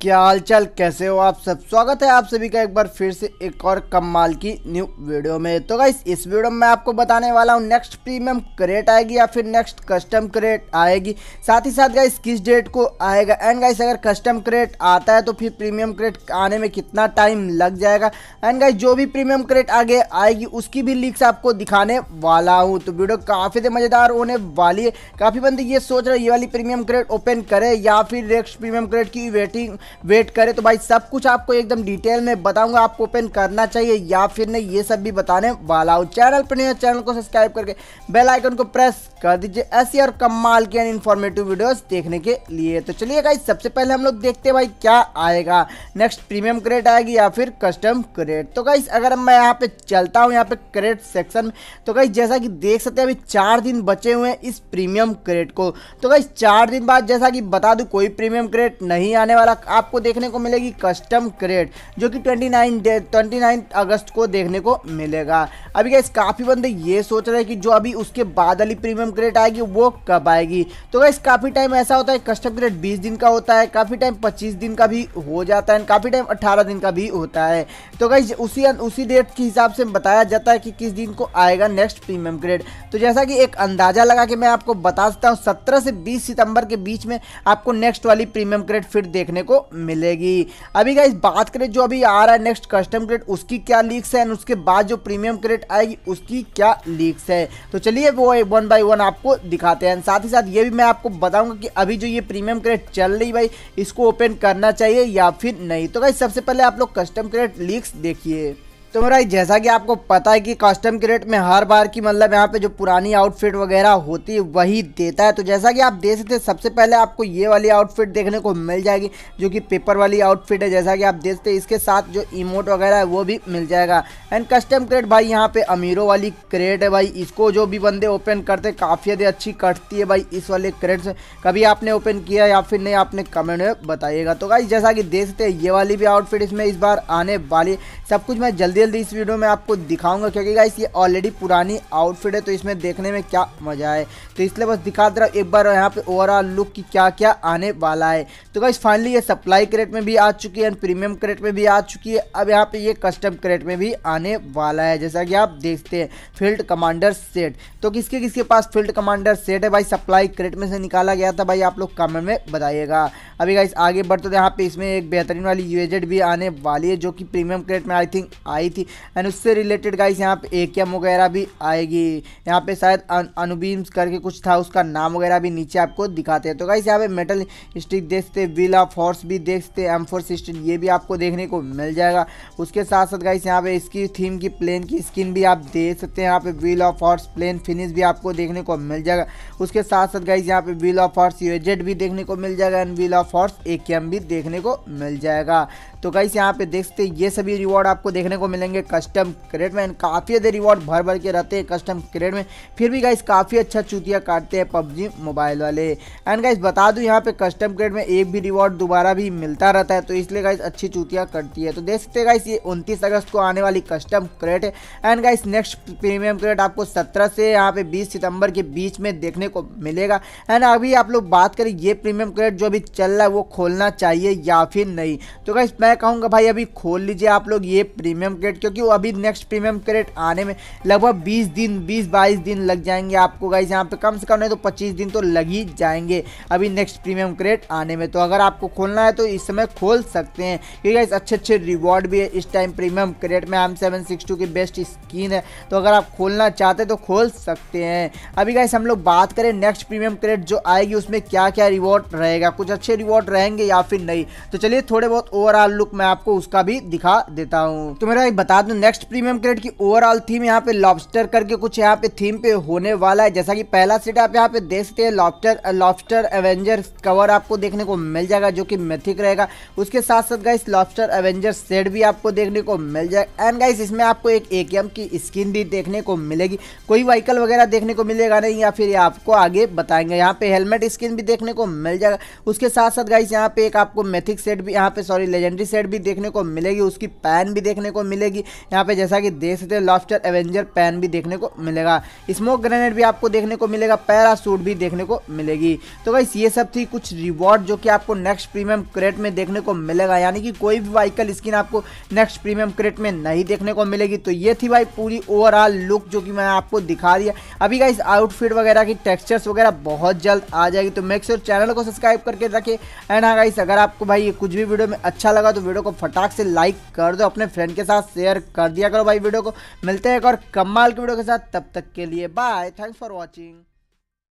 क्या हाल चाल कैसे हो आप सब स्वागत है आप सभी का एक बार फिर से एक और कमाल की न्यू वीडियो में तो गाइस इस वीडियो में मैं आपको बताने वाला हूँ नेक्स्ट प्रीमियम क्रेट आएगी या फिर नेक्स्ट कस्टम क्रेट आएगी साथ ही साथ गाइस किस डेट को आएगा एंड गाइस अगर कस्टम क्रेट आता है तो फिर प्रीमियम क्रेट आने में कितना टाइम लग जाएगा एंड गाइस जो भी प्रीमियम क्रेट आगे आएगी उसकी भी लीक्स आपको दिखाने वाला हूँ तो वीडियो काफ़ी मज़ेदार होने वाली है काफ़ी बंदे ये सोच रहे ये वाली प्रीमियम क्रेट ओपन करे या फिर नेक्स्ट प्रीमियम क्रेट की वेटिंग वेट करें तो भाई सब कुछ आपको एकदम डिटेल में बताऊंगा आपको ओपन करना चाहिए या फिर नहीं ये सब भी बताने वाला हूँ चैनल पर नहीं चैनल को सब्सक्राइब करके बेल आइकन को प्रेस कर दीजिए ऐसी और कमाल की इन्फॉर्मेटिव वीडियोस देखने के लिए तो चलिए भाई सबसे पहले हम लोग देखते हैं भाई क्या आएगा नेक्स्ट प्रीमियम क्रेट आएगी या फिर कस्टम क्रेट तो गाइज अगर मैं यहाँ पे चलता हूँ यहाँ पे क्रेट सेक्शन में तो गाइज जैसा कि देख सकते हैं अभी चार दिन बचे हुए हैं इस प्रीमियम क्रेट को तो गाइज चार दिन बाद जैसा कि बता दूँ कोई प्रीमियम क्रेट नहीं आने वाला आपको देखने को मिलेगी कस्टम क्रेट जो कि 29 29 अगस्त को देखने को मिलेगा अभी गैस काफ़ी बंदे ये सोच रहे हैं कि जो अभी उसके बाद वाली प्रीमियम क्रेट आएगी वो कब आएगी तो गैस काफ़ी टाइम ऐसा होता है कस्टम क्रेट बीस दिन का होता है काफ़ी टाइम पच्चीस दिन का भी हो जाता है काफ़ी टाइम अट्ठारह दिन का भी होता है तो गैस उसी उसी डेट के हिसाब से बताया जाता है कि किस दिन को आएगा नेक्स्ट प्रीमियम ग्रेड तो जैसा कि एक अंदाज़ा लगा के मैं आपको बता सकता हूँ सत्रह से बीस सितंबर के बीच में आपको नेक्स्ट वाली प्रीमियम ग्रेड फिर देखने को को मिलेगी अभी गाइज बात करें जो अभी आ रहा है नेक्स्ट कस्टम क्रेट उसकी क्या लीक्स है उसके बाद जो प्रीमियम क्रेट आएगी उसकी क्या लीक्स है तो चलिए वो वन बाई वन आपको दिखाते हैं साथ ही साथ ये भी मैं आपको बताऊंगा कि अभी जो ये प्रीमियम क्रेट चल रही भाई इसको ओपन करना चाहिए या फिर नहीं तो भाई सबसे पहले आप लोग कस्टम क्रेट लीक्स देखिए तो मेरा जैसा कि आपको पता है कि कस्टम क्रेट में हर बार की मतलब यहाँ पे जो पुरानी आउटफिट वगैरह होती है वही देता है तो जैसा कि आप देख सकते हैं सबसे पहले आपको ये वाली आउटफिट देखने को मिल जाएगी जो कि पेपर वाली आउटफिट है जैसा कि आप देख सकते हैं इसके साथ जो इमोट वगैरह है वो भी मिल जाएगा एंड कस्टम क्रेट भाई यहाँ पे अमीरों वाली क्रेट है भाई इसको जो भी बंदे ओपन करते काफ़ी ज़्यादा अच्छी कटती है भाई इस वाले क्रेट से कभी आपने ओपन किया या फिर नहीं आपने कमेंट में बताइएगा तो भाई जैसा कि देखते सकते हैं ये वाली भी आउटफिट इसमें इस बार आने वाली सब कुछ मैं जल्दी जल्दी इस वीडियो में आपको दिखाऊंगा क्योंकि गाइस ये ऑलरेडी पुरानी आउटफिट है तो इसमें देखने में क्या मज़ा है तो इसलिए बस दिखा दे रहा एक बार यहाँ पे ओवरऑल लुक की क्या क्या आने वाला है तो गाइस फाइनली ये सप्लाई क्रेट में भी आ चुकी है एंड प्रीमियम क्रेट में भी आ चुकी है अब यहाँ पे ये कस्टम क्रेट में भी आने वाला है जैसा कि आप देखते हैं फील्ड कमांडर सेट तो किसके किसके पास फील्ड कमांडर सेट है भाई सप्लाई क्रेट में से निकाला गया था भाई आप लोग कमेंट में बताइएगा अभी गाइस आगे बढ़ते तो यहाँ पे इसमें एक बेहतरीन वाली यूएजेड भी आने वाली है जो कि प्रीमियम क्रेट में आई थिंक आई गई थी एंड उससे रिलेटेड गाइस यहाँ पे ए एम वगैरह भी आएगी यहाँ पे शायद अनुबीम्स करके कुछ था उसका नाम वगैरह भी नीचे आपको दिखाते हैं तो गाइस यहाँ पे मेटल स्टिक देखते व्हील ऑफ हॉर्स भी देखते एम फोर सिस्टम ये भी आपको देखने को मिल जाएगा उसके साथ साथ गाइस यहाँ पे इसकी थीम की प्लेन की स्किन भी आप देख सकते हैं यहाँ पे wheel of horse plain finish भी आपको देखने को मिल जाएगा उसके साथ साथ गाइस यहाँ पे व्हील ऑफ हॉर्स यूजेड भी देखने को मिल जाएगा and wheel of horse A भी देखने को मिल जाएगा तो गाइस यहाँ पे देख सकते ये सभी रिवॉर्ड आपको देखने को मिल मिलेंगे कस्टम क्रेड में काफ़ी ज़्यादा रिवॉर्ड भर भर के रहते हैं कस्टम क्रेड में फिर भी गाइस काफ़ी अच्छा चूतिया काटते हैं पबजी मोबाइल वाले एंड गाइस बता दूँ यहाँ पे कस्टम क्रेड में एक भी रिवॉर्ड दोबारा भी मिलता रहता है तो इसलिए गाइस अच्छी चूतियाँ कटती है तो देख सकते गाइस ये उनतीस अगस्त को आने वाली कस्टम क्रेड है and guys next premium crate आपको सत्रह से यहाँ पे बीस सितंबर के बीच में देखने को मिलेगा एंड अभी आप लोग बात करें ये प्रीमियम क्रेड जो अभी चल रहा है वो खोलना चाहिए या फिर नहीं तो गाइस मैं कहूँगा भाई अभी खोल लीजिए आप लोग ये प्रीमियम क्रेट क्योंकि वो अभी नेक्स्ट प्रीमियम क्रेट आने में लगभग 20 दिन 20-22 दिन लग जाएंगे आपको गाइज यहाँ पे कम से कम नहीं तो 25 दिन तो लग ही जाएंगे अभी नेक्स्ट प्रीमियम क्रेट आने में तो अगर आपको खोलना है तो इस समय खोल सकते हैं क्योंकि गाइज अच्छे अच्छे रिवॉर्ड भी है इस टाइम प्रीमियम क्रेट में हम सेवन की बेस्ट स्किन है तो अगर आप खोलना चाहते हैं तो खोल सकते हैं अभी गाइज हम लोग बात करें नेक्स्ट प्रीमियम क्रेट जो आएगी उसमें क्या क्या रिवॉर्ड रहेगा कुछ अच्छे रिवॉर्ड रहेंगे या फिर नहीं तो चलिए थोड़े बहुत ओवरऑल लुक मैं आपको उसका भी दिखा देता हूँ तो मेरा गाइस बता दूं नेक्स्ट प्रीमियम क्रेड की ओवरऑल थीम यहाँ पे लॉबस्टर करके कुछ यहाँ पे थीम पे होने वाला है जैसा कि पहला सेट आप यहाँ पे देख सकते हैं लॉबस्टर लॉबस्टर एवेंजर कवर आपको देखने को मिल जाएगा जो कि मैथिक रहेगा उसके साथ साथ गाइस लॉबस्टर एवेंजर सेट भी आपको देखने को मिल जाएगा एंड गाइस इसमें आपको एक एकेएम की स्किन भी देखने को मिलेगी कोई व्हीकल वगैरह देखने को मिलेगा नहीं या फिर आपको आगे बताएंगे यहाँ पे हेलमेट स्किन भी देखने को मिल जाएगा उसके साथ साथ गाइस यहाँ पे एक आपको मैथिक सेट भी यहाँ पे सॉरी लेजेंडरी सेट भी देखने को मिलेगी उसकी पैन भी देखने को मिलेगी मिलेगी यहाँ पे जैसा कि देख सकते हैं लॉफ्टर एवेंजर पैन भी देखने को मिलेगा स्मोक ग्रेनेड भी आपको देखने को मिलेगा पैरासूट भी देखने को मिलेगी तो गाइस ये सब थी कुछ रिवॉर्ड जो कि आपको नेक्स्ट प्रीमियम क्रेट में देखने को मिलेगा यानी कि कोई भी वाइकल स्किन आपको नेक्स्ट प्रीमियम क्रेट में नहीं देखने को मिलेगी तो ये थी भाई पूरी ओवरऑल लुक जो कि मैंने आपको दिखा दिया अभी गाइस आउटफिट वगैरह की टेक्सचर्स वगैरह बहुत जल्द आ जाएगी तो मेक श्योर चैनल को सब्सक्राइब करके रखे एंड हाँ गाइस अगर आपको भाई ये कुछ भी वीडियो में अच्छा लगा तो वीडियो को फटाक से लाइक कर दो अपने फ्रेंड के साथ शेयर कर दिया करो भाई वीडियो को मिलते हैं एक और कमाल की वीडियो के साथ तब तक के लिए बाय थैंक्स फॉर वॉचिंग